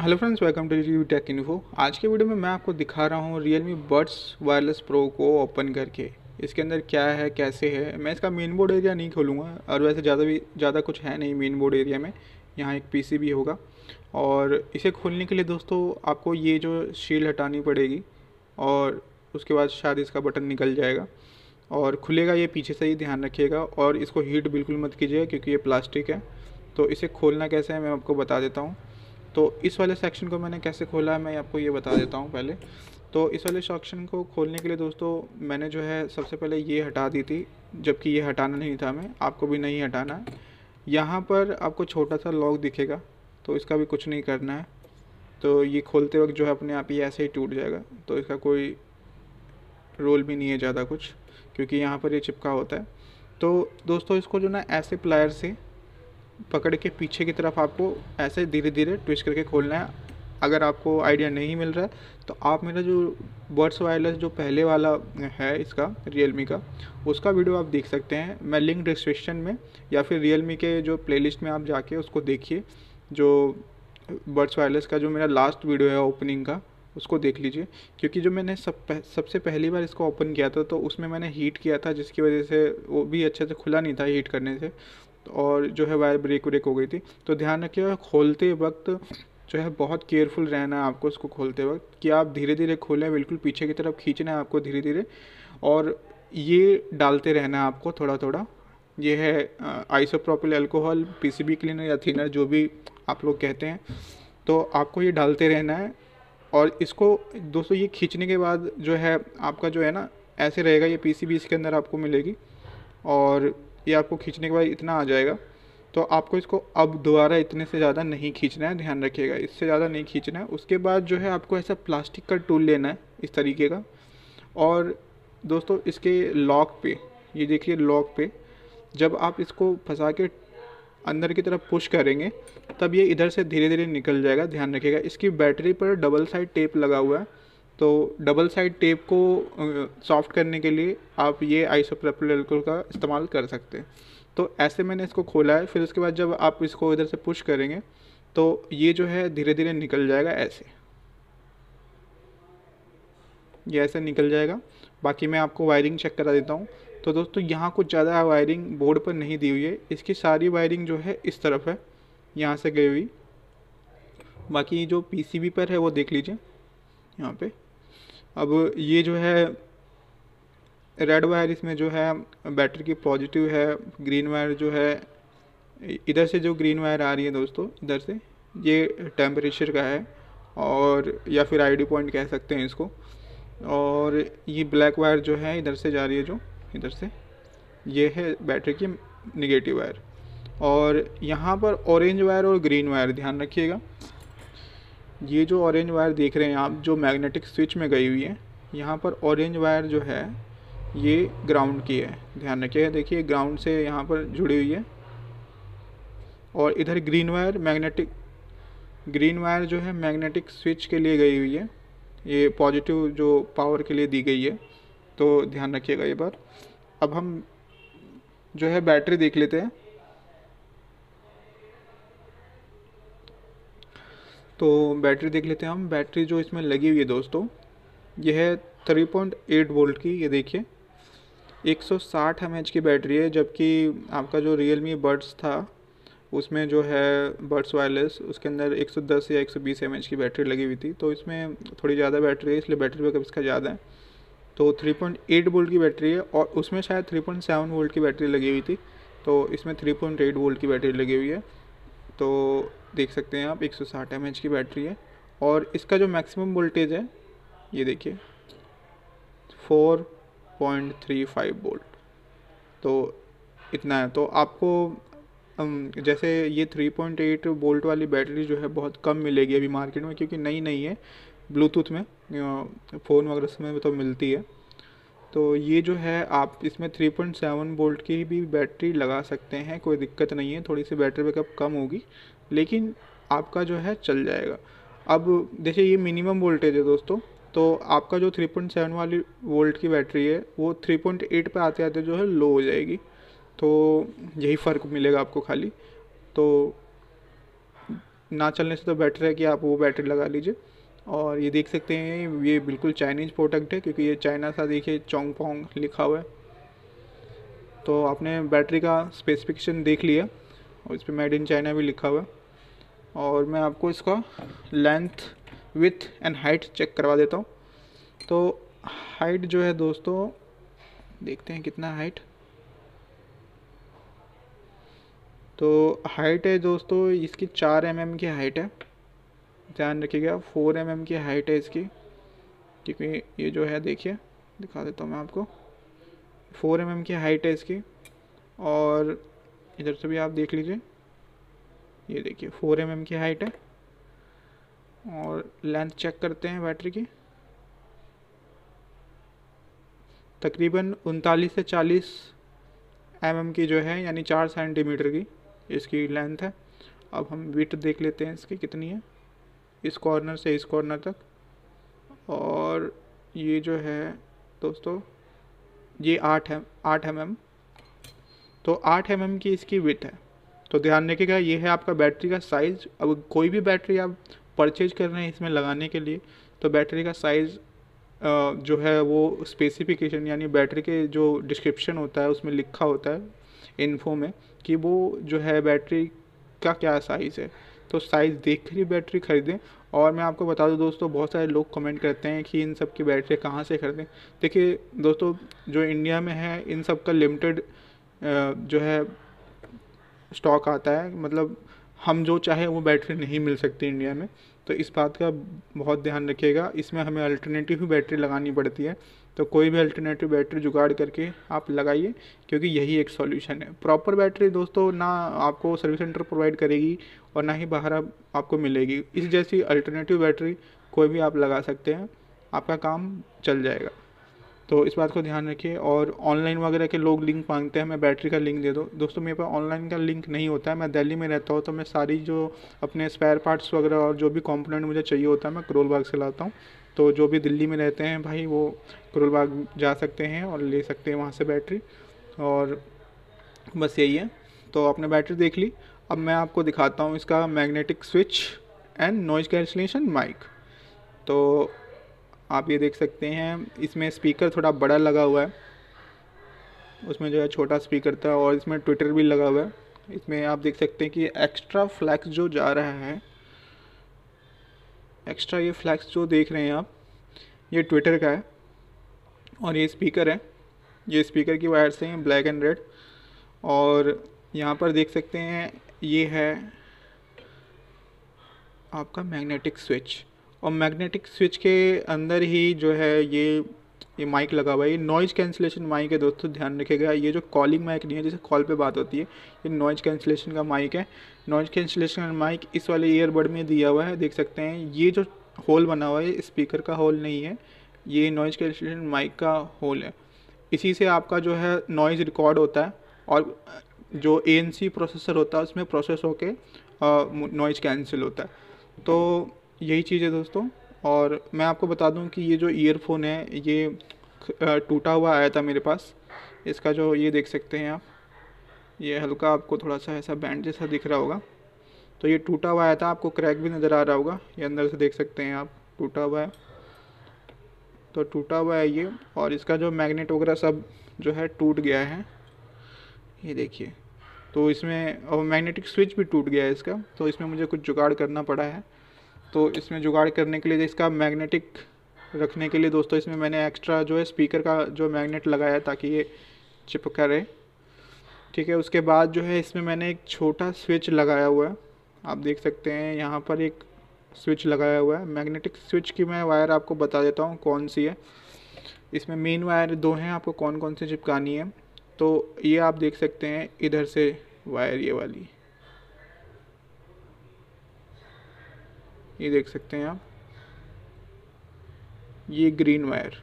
hello friends welcome to review tech info आज के video में मैं आपको दिखा रहा हूँ रियलमी बर्ड्स वायरलेस प्रो को ओपन करके इसके अंदर क्या है कैसे है मैं इसका मेन बोर्ड एरिया नहीं खोलूँगा और वैसे ज़्यादा भी ज़्यादा कुछ है नहीं मेन बोर्ड एरिया में यहाँ एक पी भी होगा और इसे खोलने के लिए दोस्तों आपको ये जो शील हटानी पड़ेगी और उसके बाद शायद इसका बटन निकल जाएगा और खुलेगा ये पीछे से ही ध्यान रखिएगा और इसको हीट बिल्कुल मत कीजिएगा क्योंकि ये प्लास्टिक है तो इसे खोलना कैसे है मैं आपको बता देता हूँ तो इस वाले सेक्शन को मैंने कैसे खोला मैं आपको ये बता देता हूँ पहले तो इस वाले सेक्शन को खोलने के लिए दोस्तों मैंने जो है सबसे पहले ये हटा दी थी जबकि ये हटाना नहीं था मैं आपको भी नहीं हटाना है यहाँ पर आपको छोटा सा लॉक दिखेगा तो इसका भी कुछ नहीं करना है तो ये खोलते वक्त जो है अपने आप ही ऐसे ही टूट जाएगा तो इसका कोई रोल भी नहीं है ज़्यादा कुछ क्योंकि यहाँ पर ये चिपका होता है तो दोस्तों इसको जो ना ऐसे प्लायर से पकड़ के पीछे की तरफ आपको ऐसे धीरे धीरे ट्विस्ट करके खोलना है अगर आपको आइडिया नहीं मिल रहा है तो आप मेरा जो बर्ड्स वायरलेस जो पहले वाला है इसका रियल का उसका वीडियो आप देख सकते हैं मैं लिंक डिस्क्रिप्शन में या फिर रियल के जो प्ले में आप जाके उसको देखिए जो बर्ड्स वायरलेस का जो मेरा लास्ट वीडियो है ओपनिंग का उसको देख लीजिए क्योंकि जो मैंने सब पह, सबसे पहली बार इसको ओपन किया था तो उसमें मैंने हीट किया था जिसकी वजह से वो भी अच्छे से खुला नहीं था हीट करने से और जो है वायर ब्रेक व्रेक हो गई थी तो ध्यान रखिएगा खोलते वक्त जो है बहुत केयरफुल रहना है आपको उसको खोलते वक्त कि आप धीरे धीरे खोलें बिल्कुल पीछे की तरफ खींचना है आपको धीरे धीरे और ये डालते रहना है आपको थोड़ा थोड़ा ये है आइसोप्रोपिल अल्कोहल पीसीबी क्लीनर या थिनर जो भी आप लोग कहते हैं तो आपको ये डालते रहना है और इसको दोस्तों ये खींचने के बाद जो है आपका जो है ना ऐसे रहेगा ये पीसीबी इसके अंदर आपको मिलेगी और ये आपको खींचने के बाद इतना आ जाएगा तो आपको इसको अब दोबारा इतने से ज़्यादा नहीं खींचना है ध्यान रखिएगा इससे ज़्यादा नहीं खींचना है उसके बाद जो है आपको ऐसा प्लास्टिक का टूल लेना है इस तरीके का और दोस्तों इसके लॉक पे ये देखिए लॉक पे जब आप इसको फंसा के अंदर की तरफ पुश करेंगे तब ये इधर से धीरे धीरे निकल जाएगा ध्यान रखिएगा इसकी बैटरी पर डबल साइड टेप लगा हुआ है तो डबल साइड टेप को सॉफ्ट करने के लिए आप ये आइसोप्रेपिल एल्कोहल का इस्तेमाल कर सकते हैं तो ऐसे मैंने इसको खोला है फिर उसके बाद जब आप इसको इधर से पुश करेंगे तो ये जो है धीरे धीरे निकल जाएगा ऐसे ये ऐसे निकल जाएगा बाकी मैं आपको वायरिंग चेक करा देता हूँ तो दोस्तों यहाँ कुछ ज़्यादा वायरिंग बोर्ड पर नहीं दी हुई है इसकी सारी वायरिंग जो है इस तरफ है यहाँ से गई हुई बाकी जो पीसीबी पर है वो देख लीजिए यहाँ पे अब ये जो है रेड वायर इसमें जो है बैटरी की पॉजिटिव है ग्रीन वायर जो है इधर से जो ग्रीन वायर आ रही है दोस्तों इधर से ये टेम्परेचर का है और या फिर आईडी पॉइंट कह सकते हैं इसको और ये ब्लैक वायर जो है इधर से जा रही है जो इधर से ये है बैटरी की निगेटिव वायर और यहाँ पर ऑरेंज वायर और ग्रीन वायर ध्यान रखिएगा ये जो ऑरेंज वायर देख रहे हैं आप जो मैग्नेटिक स्विच में गई हुई है यहाँ पर ऑरेंज वायर जो है ये ग्राउंड की है ध्यान रखिएगा देखिए ग्राउंड से यहाँ पर जुड़ी हुई है और इधर green wire magnetic green wire जो है मैग्नेटिक स्विच के लिए गई हुई है ये पॉजिटिव जो पावर के लिए दी गई है तो ध्यान रखिएगा ये बार अब हम जो है बैटरी देख लेते हैं तो बैटरी देख लेते हैं हम बैटरी जो इसमें लगी हुई है दोस्तों ये है थ्री पॉइंट एट वोल्ट की ये देखिए 160 सौ की बैटरी है जबकि आपका जो रियल मी बर्ड्स था उसमें जो है बर्ड्स वायरलेस उसके अंदर 110 या 120 सौ की बैटरी लगी हुई थी तो इसमें थोड़ी ज़्यादा बैटरी है इसलिए बैटरी बैकअप इसका ज़्यादा है तो 3.8 वोल्ट की बैटरी है और उसमें शायद सेवन वोल्ट की बैटरी लगी हुई थी तो इसमें एट वोल्ट की बैटरी लगी हुई है तो देख सकते हैं आप 160 सौ की बैटरी है और इसका जो मैक्सिमम वोल्टेज है ये देखिए 4.35 वोल्ट तो इतना है तो आपको जैसे ये 3.8 वोल्ट वाली बैटरी जो है बहुत कम मिलेगी अभी मार्केट में क्योंकि नई नई है ब्लूटूथ में फ़ोन वगैरह में तो मिलती है तो ये जो है आप इसमें 3.7 वोल्ट की भी बैटरी लगा सकते हैं कोई दिक्कत नहीं है थोड़ी सी बैटरी बैकअप कम होगी लेकिन आपका जो है चल जाएगा अब देखिए ये मिनिमम वोल्टेज है दोस्तों तो आपका जो 3.7 वाली वोल्ट की बैटरी है वो 3.8 पर आते आते जो है लो हो जाएगी तो यही फ़र्क मिलेगा आपको खाली तो ना चलने से तो बेटर है कि आप वो बैटरी लगा लीजिए और ये देख सकते हैं ये बिल्कुल चाइनीज़ प्रोडक्ट है क्योंकि ये चाइना सा देखिए चोंग पोंग लिखा हुआ है तो आपने बैटरी का स्पेसिफिकेशन देख लिया और इस पर मेड इन चाइना भी लिखा हुआ है और मैं आपको इसका length width and height check करवा देता हूँ तो हाइट जो है दोस्तों देखते हैं कितना हाइट तो हाइट है दोस्तों इसकी चार एम mm की हाइट है ध्यान रखिएगा फोर एम mm की हाइट है इसकी क्योंकि ये जो है देखिए दिखा देता हूँ मैं आपको फोर एम mm की हाइट है इसकी और इधर से भी आप देख लीजिए ये देखिए फोर एम की हाइट है और लेंथ चेक करते हैं बैटरी की तकरीबन उनतालीस से चालीस एम mm की जो है यानी चार सेंटीमीटर की इसकी लेंथ है अब हम विट देख लेते हैं इसकी कितनी है इस कॉर्नर से इस कॉर्नर तक और ये जो है दोस्तों ये आठ एम आठ एम एम तो आठ एम की इसकी विथ है तो ध्यान रखिएगा ये है आपका बैटरी का साइज़ अब कोई भी बैटरी आप परचेज कर रहे हैं इसमें लगाने के लिए तो बैटरी का साइज़ जो है वो स्पेसिफिकेशन यानी बैटरी के जो डिस्क्रिप्शन होता है उसमें लिखा होता है इन्फो में कि वो जो है बैटरी का क्या साइज़ है तो साइज़ देख कर ही बैटरी ख़रीदें और मैं आपको बता दूं दोस्तों बहुत सारे लोग कमेंट करते हैं कि इन सब की बैटरी कहाँ से ख़रीदें देखिए दोस्तों जो इंडिया में है इन सब का लिमिटेड जो है स्टॉक आता है मतलब हम जो चाहे वो बैटरी नहीं मिल सकती इंडिया में तो इस बात का बहुत ध्यान रखिएगा इसमें हमें अल्टरनेटिव ही बैटरी लगानी पड़ती है तो कोई भी अल्टरनेटिव बैटरी जुगाड़ करके आप लगाइए क्योंकि यही एक सॉल्यूशन है प्रॉपर बैटरी दोस्तों ना आपको सर्विस सेंटर प्रोवाइड करेगी और ना ही बाहर आप, आपको मिलेगी इस जैसी अल्टरनेटिव बैटरी कोई भी आप लगा सकते हैं आपका काम चल जाएगा तो इस बात को ध्यान रखिए और ऑनलाइन वगैरह के लोग लिंक मांगते हैं मैं बैटरी का लिंक दे दो दोस्तों मेरे पास ऑनलाइन का लिंक नहीं होता है मैं दिल्ली में रहता हूँ तो मैं सारी जो अपने स्पेयर पार्ट्स वगैरह और जो भी कॉम्पोनेंट मुझे चाहिए होता है मैं करोल बाग से लाता हूँ तो जो भी दिल्ली में रहते हैं भाई वो करोल बाग जा सकते हैं और ले सकते हैं वहाँ से बैटरी और बस यही है तो आपने बैटरी देख ली अब मैं आपको दिखाता हूँ इसका magnetic switch and noise cancellation mic तो आप ये देख सकते हैं इसमें स्पीकर थोड़ा बड़ा लगा हुआ है उसमें जो है छोटा स्पीकर था और इसमें ट्विटर भी लगा हुआ है इसमें आप देख सकते हैं कि एक्स्ट्रा फ्लैक्स जो जा रहा है एक्स्ट्रा ये फ्लैक्स जो देख रहे हैं आप ये ट्विटर का है और ये स्पीकर है ये स्पीकर की वायर से हैं ब्लैक एंड रेड और यहाँ पर देख सकते हैं ये है आपका मैग्नेटिक स्विच और मैग्नेटिक स्विच के अंदर ही जो है ये ये माइक लगा हुआ है ये नॉइज कैंसिलेशन माइक है दोस्तों ध्यान रखेगा ये जो कॉलिंग माइक नहीं है जैसे कॉल पे बात होती है ये नॉइज कैंसिलेशन का माइक है नॉइज कैंसिलेशन माइक इस वाले ईयरबड में दिया हुआ है देख सकते हैं ये जो होल बना हुआ है स्पीकर का होल नहीं है ये नॉइज कैंसिलेशन माइक का होल है इसी से आपका जो है नॉइज़ रिकॉर्ड होता है और जो ए प्रोसेसर होता है उसमें प्रोसेस होके नॉइज कैंसिल होता है तो यही चीज़ है दोस्तों और मैं आपको बता दूं कि ये जो ईयरफोन है ये टूटा हुआ आया था मेरे पास इसका जो ये देख सकते हैं आप ये हल्का आपको थोड़ा सा ऐसा बैंड जैसा दिख रहा होगा तो ये टूटा हुआ आया था आपको क्रैक भी नज़र आ रहा होगा ये अंदर से देख सकते हैं आप टूटा हुआ है तो टूटा हुआ है ये और इसका जो मैग्नेट वगैरह सब जो है टूट गया है ये देखिए तो इसमें और मैग्नेटिक स्विच भी टूट गया है इसका तो इसमें मुझे कुछ जुगाड़ करना पड़ा है तो इसमें जुगाड़ करने के लिए इसका मैग्नेटिक रखने के लिए दोस्तों इसमें मैंने एक्स्ट्रा जो है स्पीकर का जो मैग्नेट लगाया ताकि ये चिपका रहे ठीक है उसके बाद जो है इसमें मैंने एक छोटा स्विच लगाया हुआ है आप देख सकते हैं यहाँ पर एक स्विच लगाया हुआ है मैग्नेटिक स्विच की मैं वायर आपको बता देता हूँ कौन सी है इसमें मेन वायर दो हैं आपको कौन कौन सी चिपकानी है तो ये आप देख सकते हैं इधर से वायर ये वाली ये देख सकते हैं आप ये ग्रीन वायर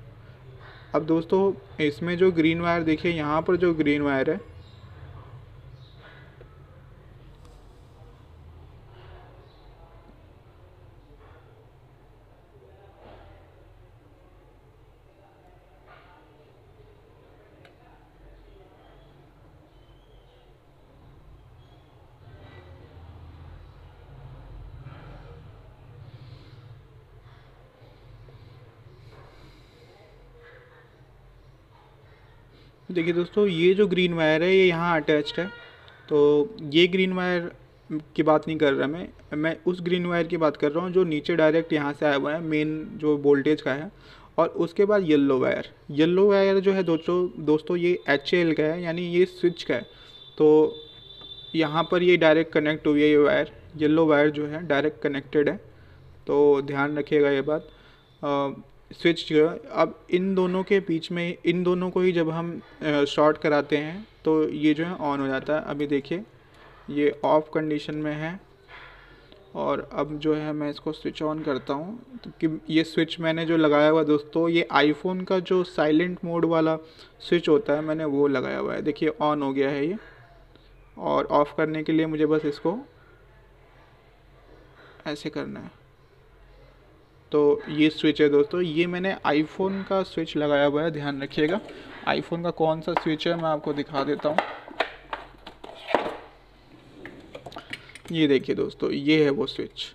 अब दोस्तों इसमें जो ग्रीन वायर देखिए यहाँ पर जो ग्रीन वायर है देखिए दोस्तों ये जो ग्रीन वायर है ये यहाँ अटैच्ड है तो ये ग्रीन वायर की बात नहीं कर रहा मैं मैं उस ग्रीन वायर की बात कर रहा हूँ जो नीचे डायरेक्ट यहाँ से आया हुआ है मेन जो वोल्टेज का है और उसके बाद येल्लो वायर येल्लो वायर जो है दोस्तों दोस्तों ये एच का है यानी ये स्विच का है तो यहाँ पर ये डायरेक्ट कनेक्ट हुई है ये वायर येल्लो वायर जो है डायरेक्ट कनेक्टेड है तो ध्यान रखिएगा ये बात स्विच किया अब इन दोनों के बीच में इन दोनों को ही जब हम शॉर्ट कराते हैं तो ये जो है ऑन हो जाता है अभी देखिए ये ऑफ कंडीशन में है और अब जो है मैं इसको स्विच ऑन करता हूँ तो कि ये स्विच मैंने जो लगाया हुआ दोस्तों ये आईफोन का जो साइलेंट मोड वाला स्विच होता है मैंने वो लगाया हुआ है देखिए ऑन हो गया है ये और ऑफ़ करने के लिए मुझे बस इसको ऐसे करना है तो ये स्विच है दोस्तों ये मैंने आईफोन का स्विच लगाया हुआ है ध्यान रखिएगा आईफोन का कौन सा स्विच है मैं आपको दिखा देता हूँ ये देखिए दोस्तों ये है वो स्विच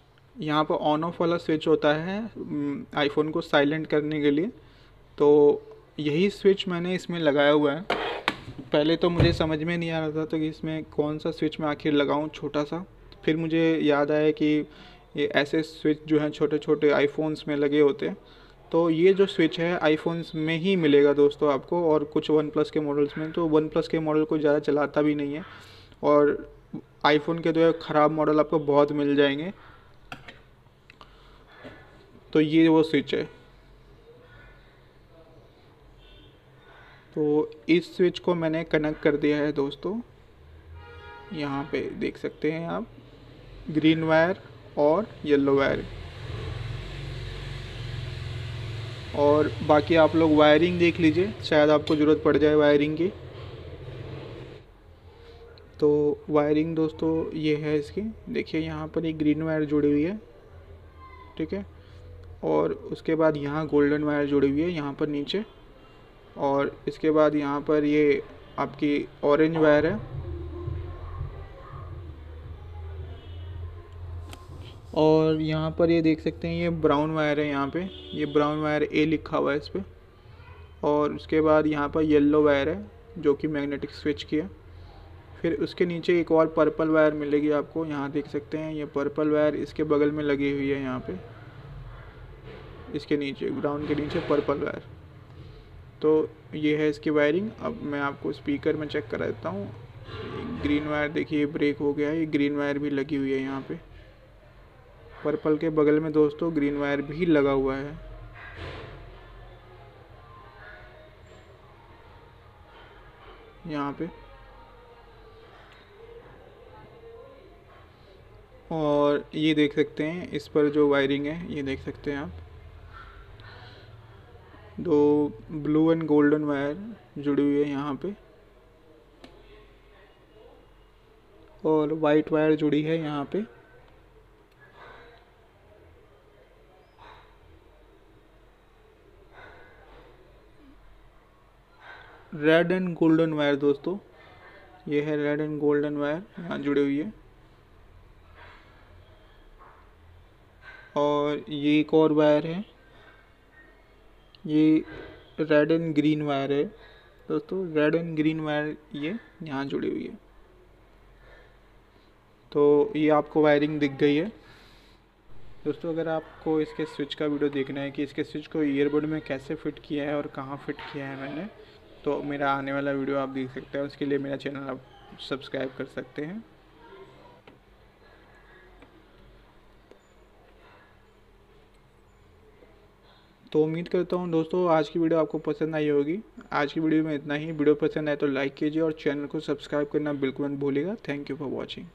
यहाँ पर ऑन ऑफ वाला स्विच होता है आईफोन को साइलेंट करने के लिए तो यही स्विच मैंने इसमें लगाया हुआ है पहले तो मुझे समझ में नहीं आ रहा था तो कि इसमें कौन सा स्विच मैं आखिर लगाऊं छोटा सा फिर मुझे याद आया कि ये ऐसे स्विच जो हैं छोटे छोटे आईफोन्स में लगे होते हैं तो ये जो स्विच है आईफोन्स में ही मिलेगा दोस्तों आपको और कुछ वन प्लस के मॉडल्स में तो वन प्लस के मॉडल को ज़्यादा चलाता भी नहीं है और आईफोन के जो है ख़राब मॉडल आपको बहुत मिल जाएंगे तो ये वो स्विच है तो इस स्विच को मैंने कनेक्ट कर दिया है दोस्तों यहाँ पे देख सकते हैं आप ग्रीन वायर और येलो वायर और बाकी आप लोग वायरिंग देख लीजिए शायद आपको ज़रूरत पड़ जाए वायरिंग की तो वायरिंग दोस्तों ये है इसकी देखिए यहाँ पर एक ग्रीन वायर जुड़ी हुई है ठीक है और उसके बाद यहाँ गोल्डन वायर जुड़ी हुई है यहाँ पर नीचे और इसके बाद यहाँ पर ये आपकी ऑरेंज वायर है और यहाँ पर ये देख सकते हैं ये ब्राउन वायर है यहाँ पे ये ब्राउन वायर ए लिखा हुआ है इस पर और उसके बाद यहाँ पर येलो वायर है जो कि मैग्नेटिक स्विच की है फिर उसके नीचे एक और पर्पल वायर मिलेगी आपको यहाँ देख सकते हैं ये पर्पल वायर इसके बगल में लगी हुई है यहाँ पे इसके नीचे ब्राउन के नीचे पर्पल वायर तो ये है इसकी वायरिंग अब मैं आपको स्पीकर में चेक करा देता हूँ ग्रीन वायर देखिए ब्रेक हो गया है ये ग्रीन वायर भी लगी हुई है यहाँ पे पर्पल के बगल में दोस्तों ग्रीन वायर भी लगा हुआ है यहाँ पे और ये देख सकते हैं इस पर जो वायरिंग है ये देख सकते हैं आप दो ब्लू एंड गोल्डन वायर जुड़ी हुई है यहाँ पे और वाइट वायर जुड़ी है यहाँ पे रेड एंड गोल्डन वायर दोस्तों ये है रेड एंड गोल्डन वायर यहाँ जुड़ी हुई है और ये एक और वायर है ये रेड एंड ग्रीन वायर है दोस्तों रेड एंड ग्रीन वायर ये यहाँ जुड़ी हुई है तो ये आपको वायरिंग दिख गई है दोस्तों अगर आपको इसके स्विच का वीडियो देखना है कि इसके स्विच को ईयरबड में कैसे फिट किया है और कहाँ फिट किया है मैंने तो मेरा आने वाला वीडियो आप देख सकते हैं उसके लिए मेरा चैनल आप सब्सक्राइब कर सकते हैं तो उम्मीद करता हूँ दोस्तों आज की वीडियो आपको पसंद आई होगी आज की वीडियो में इतना ही वीडियो पसंद आए तो लाइक कीजिए और चैनल को सब्सक्राइब करना बिल्कुल मत भूलिएगा थैंक यू फॉर वॉचिंग